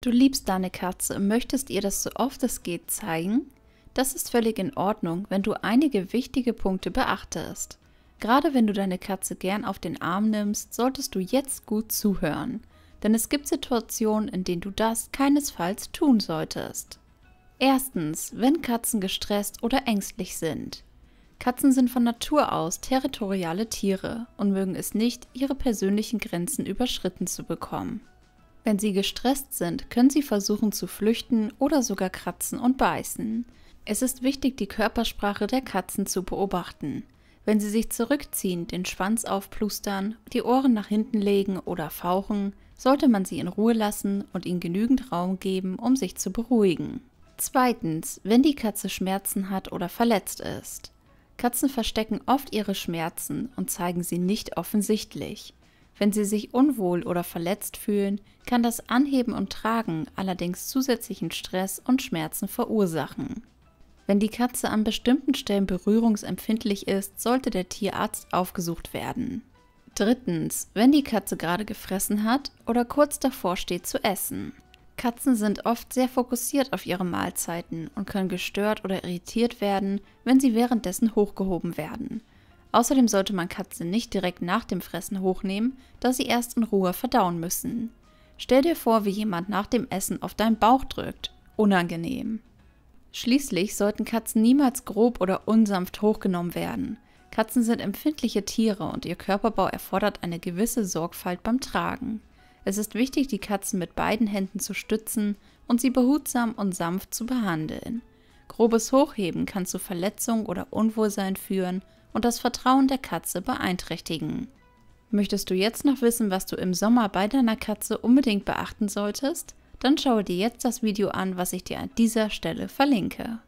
Du liebst deine Katze und möchtest ihr das so oft es geht zeigen? Das ist völlig in Ordnung, wenn du einige wichtige Punkte beachtest. Gerade wenn du deine Katze gern auf den Arm nimmst, solltest du jetzt gut zuhören, denn es gibt Situationen, in denen du das keinesfalls tun solltest. Erstens, wenn Katzen gestresst oder ängstlich sind. Katzen sind von Natur aus territoriale Tiere und mögen es nicht, ihre persönlichen Grenzen überschritten zu bekommen. Wenn sie gestresst sind, können sie versuchen zu flüchten oder sogar kratzen und beißen. Es ist wichtig, die Körpersprache der Katzen zu beobachten. Wenn sie sich zurückziehen, den Schwanz aufplustern, die Ohren nach hinten legen oder fauchen, sollte man sie in Ruhe lassen und ihnen genügend Raum geben, um sich zu beruhigen. Zweitens, wenn die Katze Schmerzen hat oder verletzt ist. Katzen verstecken oft ihre Schmerzen und zeigen sie nicht offensichtlich. Wenn Sie sich unwohl oder verletzt fühlen, kann das Anheben und Tragen allerdings zusätzlichen Stress und Schmerzen verursachen. Wenn die Katze an bestimmten Stellen berührungsempfindlich ist, sollte der Tierarzt aufgesucht werden. Drittens, wenn die Katze gerade gefressen hat oder kurz davor steht zu essen. Katzen sind oft sehr fokussiert auf ihre Mahlzeiten und können gestört oder irritiert werden, wenn sie währenddessen hochgehoben werden. Außerdem sollte man Katzen nicht direkt nach dem Fressen hochnehmen, da sie erst in Ruhe verdauen müssen. Stell dir vor, wie jemand nach dem Essen auf deinen Bauch drückt. Unangenehm. Schließlich sollten Katzen niemals grob oder unsanft hochgenommen werden. Katzen sind empfindliche Tiere und ihr Körperbau erfordert eine gewisse Sorgfalt beim Tragen. Es ist wichtig, die Katzen mit beiden Händen zu stützen und sie behutsam und sanft zu behandeln. Grobes Hochheben kann zu Verletzungen oder Unwohlsein führen und das Vertrauen der Katze beeinträchtigen. Möchtest du jetzt noch wissen, was du im Sommer bei deiner Katze unbedingt beachten solltest? Dann schaue dir jetzt das Video an, was ich dir an dieser Stelle verlinke.